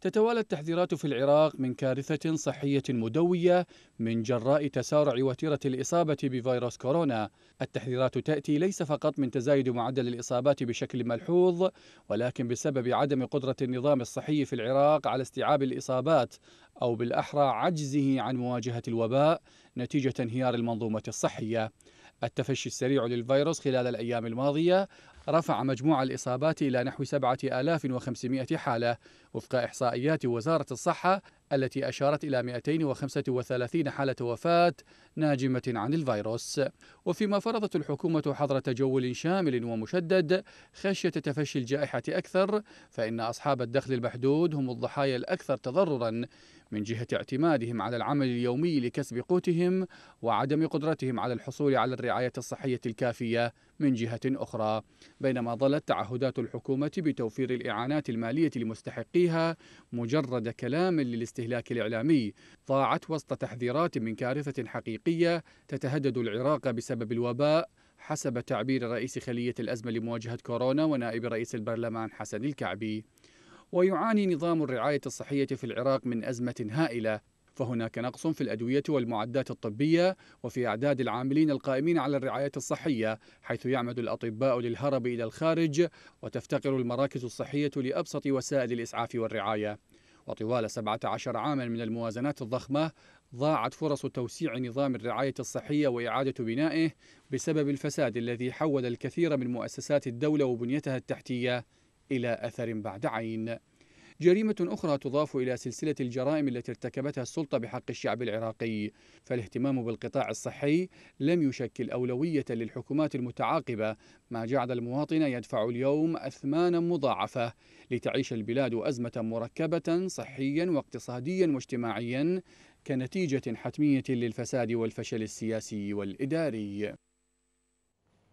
تتوالى التحذيرات في العراق من كارثة صحية مدوية من جراء تسارع وتيرة الإصابة بفيروس كورونا. التحذيرات تأتي ليس فقط من تزايد معدل الإصابات بشكل ملحوظ، ولكن بسبب عدم قدرة النظام الصحي في العراق على استيعاب الإصابات، أو بالأحرى عجزه عن مواجهة الوباء نتيجة انهيار المنظومة الصحية. التفشي السريع للفيروس خلال الأيام الماضية رفع مجموع الإصابات إلى نحو 7500 حالة وفق إحصائيات وزارة الصحة التي أشارت إلى 235 حالة وفاة ناجمة عن الفيروس وفيما فرضت الحكومة حظر تجول شامل ومشدد خشية تفشي الجائحة أكثر فإن أصحاب الدخل المحدود هم الضحايا الأكثر تضررا من جهة اعتمادهم على العمل اليومي لكسب قوتهم وعدم قدرتهم على الحصول على الرعاية الصحية الكافية من جهة أخرى بينما ظلت تعهدات الحكومة بتوفير الإعانات المالية لمستحقيها مجرد كلام للاستثمار الاستهلاك الإعلامي ضاعت وسط تحذيرات من كارثة حقيقية تتهدد العراق بسبب الوباء حسب تعبير رئيس خلية الأزمة لمواجهة كورونا ونائب رئيس البرلمان حسن الكعبي ويعاني نظام الرعاية الصحية في العراق من أزمة هائلة فهناك نقص في الأدوية والمعدات الطبية وفي أعداد العاملين القائمين على الرعاية الصحية حيث يعمد الأطباء للهرب إلى الخارج وتفتقر المراكز الصحية لأبسط وسائل الإسعاف والرعاية وطوال 17 عاما من الموازنات الضخمة ضاعت فرص توسيع نظام الرعاية الصحية وإعادة بنائه بسبب الفساد الذي حول الكثير من مؤسسات الدولة وبنيتها التحتية إلى أثر بعد عين جريمة أخرى تضاف إلى سلسلة الجرائم التي ارتكبتها السلطة بحق الشعب العراقي فالاهتمام بالقطاع الصحي لم يشكل أولوية للحكومات المتعاقبة ما جعل المواطن يدفع اليوم أثمانا مضاعفة لتعيش البلاد أزمة مركبة صحيا واقتصاديا واجتماعيا كنتيجة حتمية للفساد والفشل السياسي والإداري